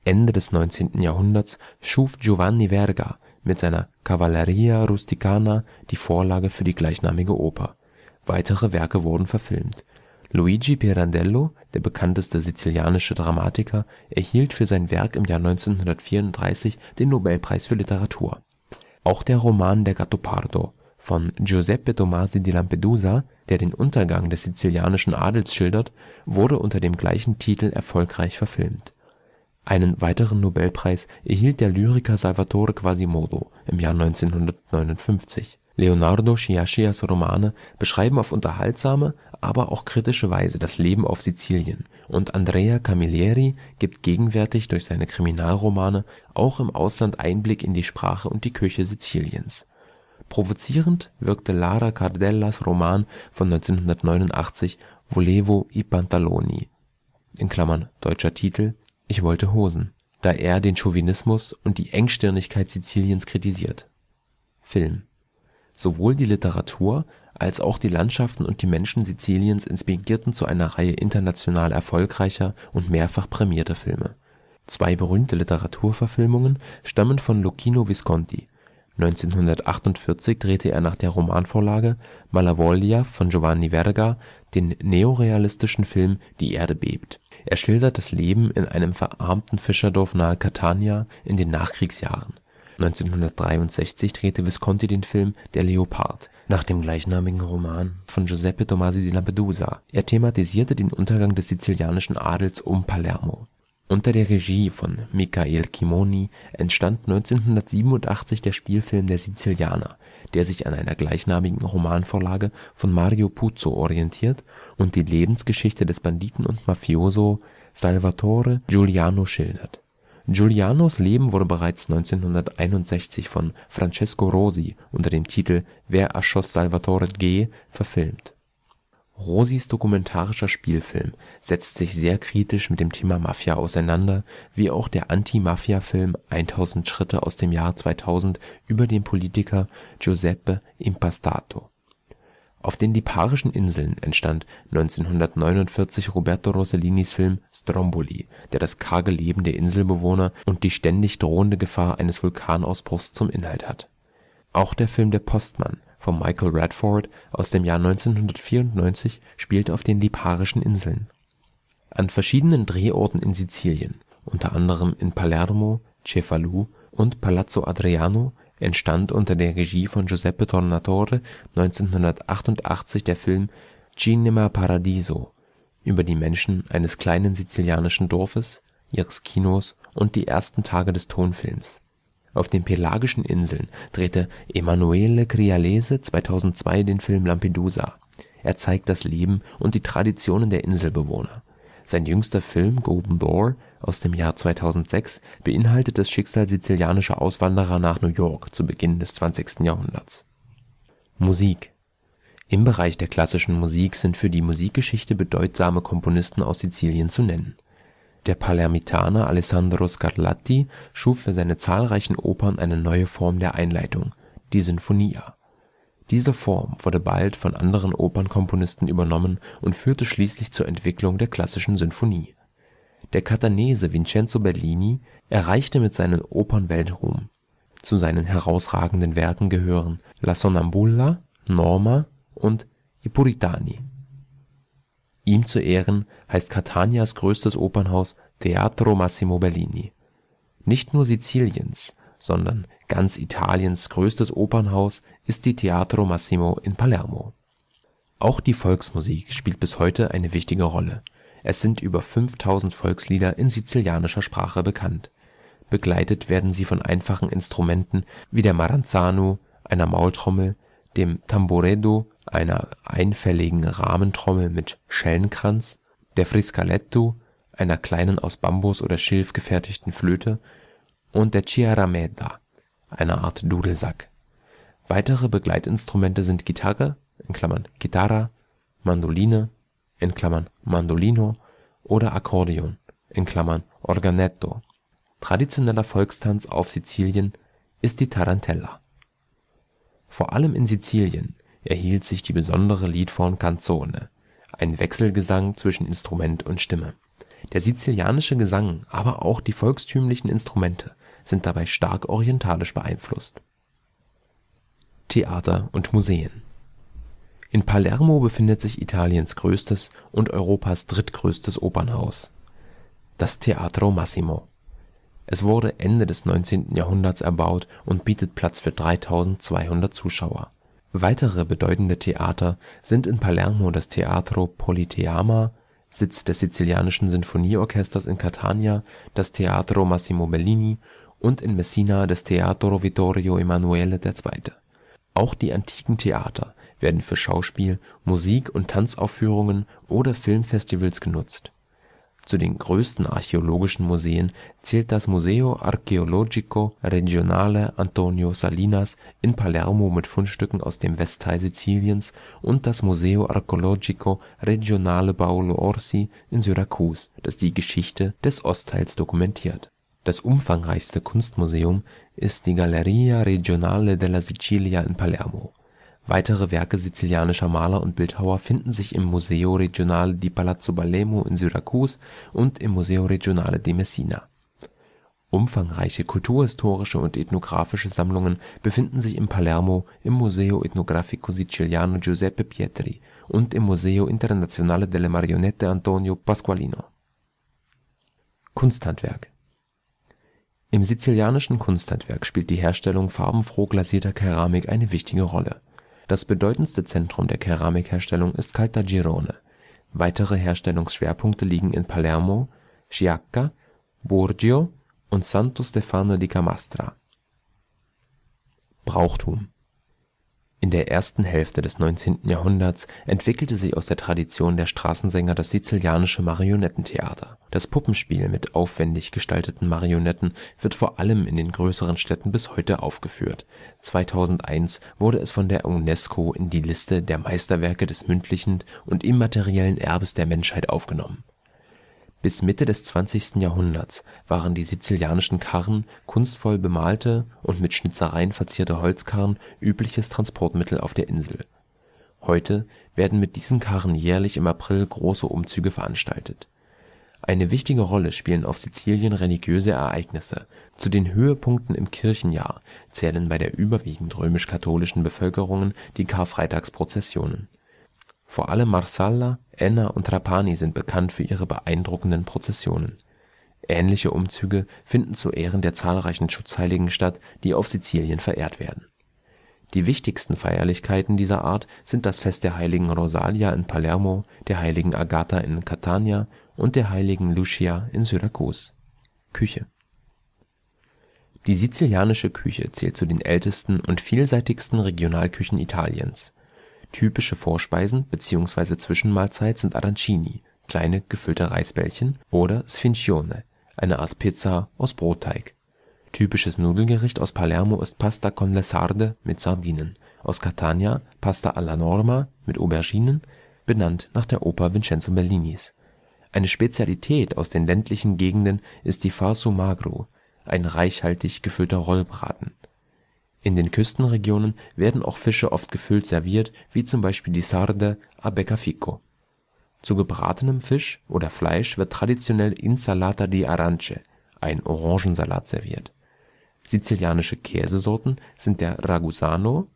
Ende des 19. Jahrhunderts schuf Giovanni Verga mit seiner Cavalleria rusticana die Vorlage für die gleichnamige Oper. Weitere Werke wurden verfilmt Luigi Pirandello, der bekannteste sizilianische Dramatiker, erhielt für sein Werk im Jahr 1934 den Nobelpreis für Literatur. Auch der Roman Der Gattopardo von Giuseppe Tomasi di Lampedusa, der den Untergang des sizilianischen Adels schildert, wurde unter dem gleichen Titel erfolgreich verfilmt. Einen weiteren Nobelpreis erhielt der Lyriker Salvatore Quasimodo im Jahr 1959. Leonardo Sciascias Romane beschreiben auf unterhaltsame aber auch kritische Weise das Leben auf Sizilien und Andrea Camilleri gibt gegenwärtig durch seine Kriminalromane auch im Ausland Einblick in die Sprache und die Küche Siziliens. Provozierend wirkte Lara Cardellas Roman von 1989 Volevo i pantaloni in Klammern (deutscher Titel: Ich wollte Hosen), da er den Chauvinismus und die Engstirnigkeit Siziliens kritisiert. Film Sowohl die Literatur als auch die Landschaften und die Menschen Siziliens inspirierten zu einer Reihe international erfolgreicher und mehrfach prämierter Filme. Zwei berühmte Literaturverfilmungen stammen von Luchino Visconti. 1948 drehte er nach der Romanvorlage Malavoglia von Giovanni Verga den neorealistischen Film Die Erde bebt. Er schildert das Leben in einem verarmten Fischerdorf nahe Catania in den Nachkriegsjahren. 1963 drehte Visconti den Film Der Leopard nach dem gleichnamigen Roman von Giuseppe Tomasi di Lampedusa. Er thematisierte den Untergang des sizilianischen Adels um Palermo. Unter der Regie von Michael Cimoni entstand 1987 der Spielfilm Der Sizilianer, der sich an einer gleichnamigen Romanvorlage von Mario Puzo orientiert und die Lebensgeschichte des Banditen und Mafioso Salvatore Giuliano schildert Giulianos Leben wurde bereits 1961 von Francesco Rosi unter dem Titel Wer erschoss Salvatore G.? verfilmt. Rosis dokumentarischer Spielfilm setzt sich sehr kritisch mit dem Thema Mafia auseinander, wie auch der Anti-Mafia-Film 1000 Schritte aus dem Jahr 2000 über den Politiker Giuseppe Impastato auf den Liparischen Inseln entstand 1949 Roberto Rossellinis Film Stromboli, der das karge Leben der Inselbewohner und die ständig drohende Gefahr eines Vulkanausbruchs zum Inhalt hat. Auch der Film Der Postmann von Michael Radford aus dem Jahr 1994 spielt auf den Liparischen Inseln. An verschiedenen Drehorten in Sizilien, unter anderem in Palermo, Cefalù und Palazzo Adriano entstand unter der Regie von Giuseppe Tornatore 1988 der Film Cinema Paradiso über die Menschen eines kleinen sizilianischen Dorfes, ihres Kinos und die ersten Tage des Tonfilms. Auf den Pelagischen Inseln drehte Emanuele Crialese 2002 den Film Lampedusa. Er zeigt das Leben und die Traditionen der Inselbewohner. Sein jüngster Film Golden Door aus dem Jahr 2006 beinhaltet das Schicksal sizilianischer Auswanderer nach New York zu Beginn des 20. Jahrhunderts. Musik Im Bereich der klassischen Musik sind für die Musikgeschichte bedeutsame Komponisten aus Sizilien zu nennen. Der Palermitaner Alessandro Scarlatti schuf für seine zahlreichen Opern eine neue Form der Einleitung, die Sinfonia. Diese Form wurde bald von anderen Opernkomponisten übernommen und führte schließlich zur Entwicklung der klassischen Sinfonie der Catanese Vincenzo Bellini erreichte mit seinen Opern Weltruhm. Zu seinen herausragenden Werken gehören La Sonnambulla, Norma und I Puritani. Ihm zu Ehren heißt Catanias größtes Opernhaus Teatro Massimo Bellini. Nicht nur Siziliens, sondern ganz Italiens größtes Opernhaus ist die Teatro Massimo in Palermo. Auch die Volksmusik spielt bis heute eine wichtige Rolle es sind über 5000 Volkslieder in sizilianischer Sprache bekannt. Begleitet werden sie von einfachen Instrumenten wie der maranzanu, einer Maultrommel, dem tambureddu, einer einfelligen Rahmentrommel mit Schellenkranz, der friscalettu, einer kleinen aus Bambus oder Schilf gefertigten Flöte, und der ciaramedda, einer Art Dudelsack. Weitere Begleitinstrumente sind Gitarre (chitarra), Mandoline in Klammern (Mandolino) oder Akkordeon (in Klammern (Organetto). Traditioneller Volkstanz auf Sizilien ist die Tarantella. Vor allem in Sizilien erhielt sich die besondere Liedform canzone, ein Wechselgesang zwischen Instrument und Stimme. Der sizilianische Gesang, aber auch die volkstümlichen Instrumente sind dabei stark orientalisch beeinflusst. Theater und Museen in Palermo befindet sich Italiens größtes und Europas drittgrößtes Opernhaus, das Teatro Massimo. Es wurde Ende des 19. Jahrhunderts erbaut und bietet Platz für 3.200 Zuschauer. Weitere bedeutende Theater sind in Palermo das Teatro Politeama, Sitz des sizilianischen Sinfonieorchesters, in Catania das Teatro Massimo Bellini und in Messina das Teatro Vittorio Emanuele II. Auch die antiken Theater werden für Schauspiel, Musik und Tanzaufführungen oder Filmfestivals genutzt. Zu den größten archäologischen Museen zählt das Museo Archeologico Regionale Antonio Salinas in Palermo mit Fundstücken aus dem Westteil Siziliens und das Museo Archeologico Regionale Paolo Orsi in Syrakus, das die Geschichte des Ostteils dokumentiert. Das umfangreichste Kunstmuseum ist die Galleria Regionale della Sicilia in Palermo Weitere Werke sizilianischer Maler und Bildhauer finden sich im Museo Regionale di Palazzo Bellomo in Syrakus und im Museo Regionale di Messina. Umfangreiche kulturhistorische und ethnographische Sammlungen befinden sich in Palermo im Museo Etnografico Siciliano Giuseppe Pietri und im Museo Internazionale delle Marionette Antonio Pasqualino. Kunsthandwerk Im sizilianischen Kunsthandwerk spielt die Herstellung farbenfroh glasierter Keramik eine wichtige Rolle das bedeutendste Zentrum der Keramikherstellung ist Caltagirone, weitere Herstellungsschwerpunkte liegen in Palermo, Sciacca, Burgio und Santo Stefano di Camastra. Brauchtum in der ersten Hälfte des 19. Jahrhunderts entwickelte sich aus der Tradition der Straßensänger das Sizilianische Marionettentheater. Das Puppenspiel mit aufwendig gestalteten Marionetten wird vor allem in den größeren Städten bis heute aufgeführt. 2001 wurde es von der UNESCO in die Liste der Meisterwerke des mündlichen und immateriellen Erbes der Menschheit aufgenommen bis Mitte des 20. Jahrhunderts waren die Sizilianischen Karren, kunstvoll bemalte und mit Schnitzereien verzierte Holzkarren, übliches Transportmittel auf der Insel. Heute werden mit diesen Karren jährlich im April große Umzüge veranstaltet. Eine wichtige Rolle spielen auf Sizilien religiöse Ereignisse. Zu den Höhepunkten im Kirchenjahr zählen bei der überwiegend römisch-katholischen Bevölkerung die Karfreitagsprozessionen vor allem Marsala, Enna und Trapani sind bekannt für ihre beeindruckenden Prozessionen. Ähnliche Umzüge finden zu Ehren der zahlreichen Schutzheiligen statt, die auf Sizilien verehrt werden. Die wichtigsten Feierlichkeiten dieser Art sind das Fest der Heiligen Rosalia in Palermo, der Heiligen Agatha in Catania und der Heiligen Lucia in Syrakus. Küche Die sizilianische Küche zählt zu den ältesten und vielseitigsten Regionalküchen Italiens Typische Vorspeisen bzw. Zwischenmahlzeit sind Arancini (kleine, gefüllte Reisbällchen) oder Sfincione (eine Art Pizza aus Brotteig). Typisches Nudelgericht aus Palermo ist Pasta con le sarde mit Sardinen, aus Catania Pasta alla norma mit Auberginen, benannt nach der Oper Vincenzo Bellinis. Eine Spezialität aus den ländlichen Gegenden ist die farsu magru, ein reichhaltig gefüllter Rollbraten in den Küstenregionen werden auch Fische oft gefüllt serviert, wie zum Beispiel die Sarde a beccafico. Zu gebratenem Fisch oder Fleisch wird traditionell Insalata di Arance, ein Orangensalat, serviert. Sizilianische Käsesorten sind der Ragusano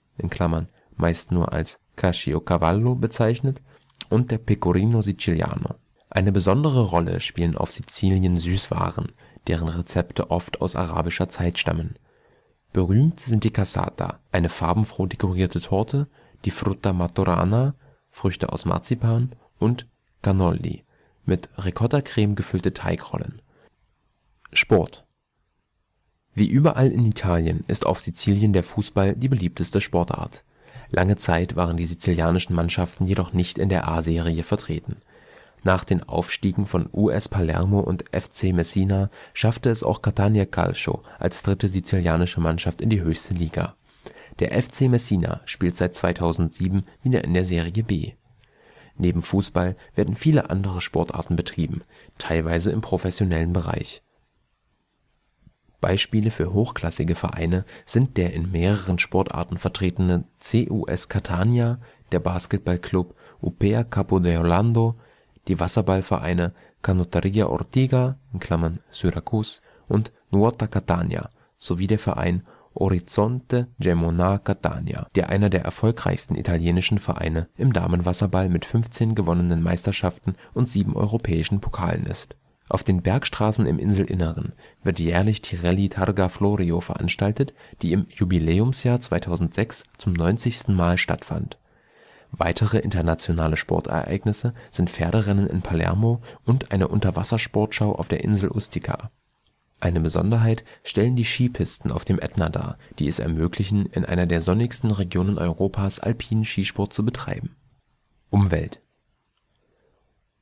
(meist nur als Caciocavallo bezeichnet) und der Pecorino Siciliano. Eine besondere Rolle spielen auf Sizilien Süßwaren, deren Rezepte oft aus arabischer Zeit stammen Berühmt sind die Cassata, eine farbenfroh dekorierte Torte, die Frutta Martorana (Früchte aus Marzipan) und Cannoli, mit Ricottacreme gefüllte Teigrollen. Sport Wie überall in Italien ist auf Sizilien der Fußball die beliebteste Sportart. Lange Zeit waren die sizilianischen Mannschaften jedoch nicht in der A-Serie vertreten nach den Aufstiegen von US Palermo und FC Messina schaffte es auch Catania Calcio als dritte sizilianische Mannschaft in die höchste Liga. Der FC Messina spielt seit 2007 wieder in der Serie B. Neben Fußball werden viele andere Sportarten betrieben, teilweise im professionellen Bereich. Beispiele für hochklassige Vereine sind der in mehreren Sportarten vertretene CUS Catania, der Basketballclub Upea Capodellano die Wasserballvereine Canottieri Ortiga (Syrakus) und Nuoto Catania sowie der Verein Orizzonte Gemona Catania, der einer der erfolgreichsten italienischen Vereine im Damenwasserball mit 15 gewonnenen Meisterschaften und sieben europäischen Pokalen ist. Auf den Bergstraßen im Inselinneren wird jährlich die Rallye Targa Florio veranstaltet, die im Jubiläumsjahr 2006 zum 90. Mal stattfand Weitere internationale Sportereignisse sind Pferderennen in Palermo und eine Unterwassersportschau auf der Insel Ustica. Eine Besonderheit stellen die Skipisten auf dem Ätna dar, die es ermöglichen, in einer der sonnigsten Regionen Europas alpinen Skisport zu betreiben. Umwelt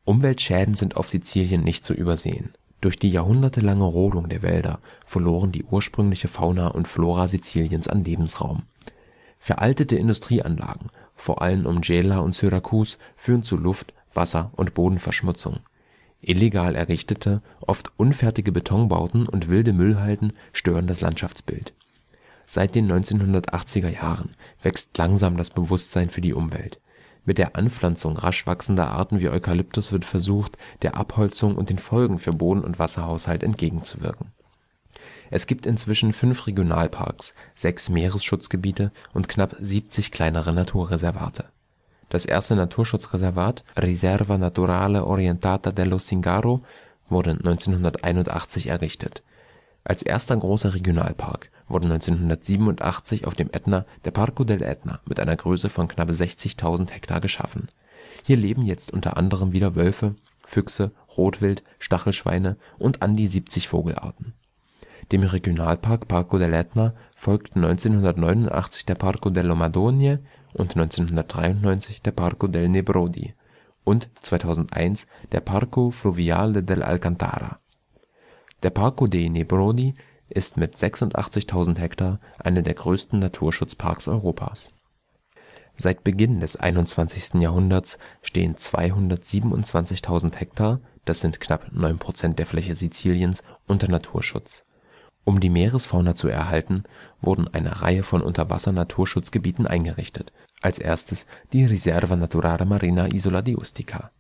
Umweltschäden sind auf Sizilien nicht zu übersehen. Durch die jahrhundertelange Rodung der Wälder verloren die ursprüngliche Fauna und Flora Siziliens an Lebensraum. Veraltete Industrieanlagen vor allem um Gela und Syrakus, führen zu Luft Wasser und Bodenverschmutzung. Illegal errichtete, oft unfertige Betonbauten und wilde Müllhalden stören das Landschaftsbild. Seit den 1980er Jahren wächst langsam das Bewusstsein für die Umwelt. Mit der Anpflanzung rasch wachsender Arten wie Eukalyptus wird versucht, der Abholzung und den Folgen für Boden und Wasserhaushalt entgegenzuwirken es gibt inzwischen fünf Regionalparks, sechs Meeresschutzgebiete und knapp 70 kleinere Naturreservate. Das erste Naturschutzreservat Riserva naturale orientata dello Zingaro wurde 1981 errichtet. Als erster großer Regionalpark wurde 1987 auf dem Ätna der Parco dell'Ätna mit einer Größe von knapp 60.000 Hektar geschaffen. Hier leben jetzt unter anderem wieder Wölfe, Füchse, Rotwild, Stachelschweine und an die 70 Vogelarten dem Regionalpark Parco del Etna folgten 1989 der Parco delle Madonie und 1993 der Parco dei Nebrodi und 2001 der Parco Fluviale dell'Alcantara. Der Parco dei Nebrodi ist mit 86.000 Hektar einer der größten Naturschutzparks Europas. Seit Beginn des 21. Jahrhunderts stehen 227.000 Hektar (das sind knapp 9 Prozent der Fläche Siziliens) unter Naturschutz um die Meeresfauna zu erhalten, wurden eine Reihe von Unterwasser-Naturschutzgebieten eingerichtet, als erstes die Riserva naturale marina Isola di Ustica.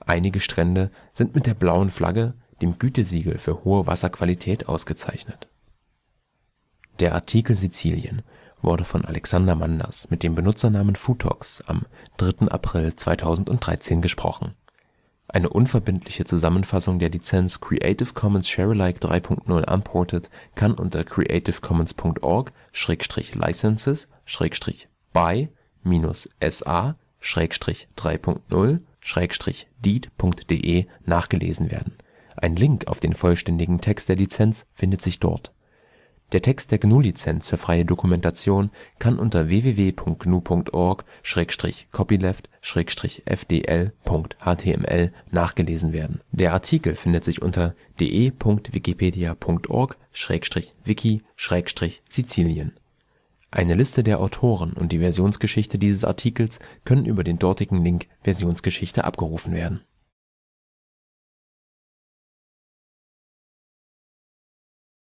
Einige Strände sind mit der Blauen Flagge, dem Gütesiegel für hohe Wasserqualität, ausgezeichnet. Der Artikel Sizilien wurde von Alexander Manders mit dem Benutzernamen Futox am 3. April 2013 gesprochen eine unverbindliche Zusammenfassung der Lizenz Creative Commons Sharealike 3.0 Unported kann unter creativecommonsorg commons.org/licenses/by-sa/3.0/deed.de nachgelesen werden. Ein Link auf den vollständigen Text der Lizenz findet sich dort der Text der GNU Lizenz für freie Dokumentation kann unter www.gnu.org/copyleft-fdl.html nachgelesen werden. Der Artikel findet sich unter de.wikipedia.org/wiki/Sizilien. Eine Liste der Autoren und die Versionsgeschichte dieses Artikels können über den dortigen Link Versionsgeschichte abgerufen werden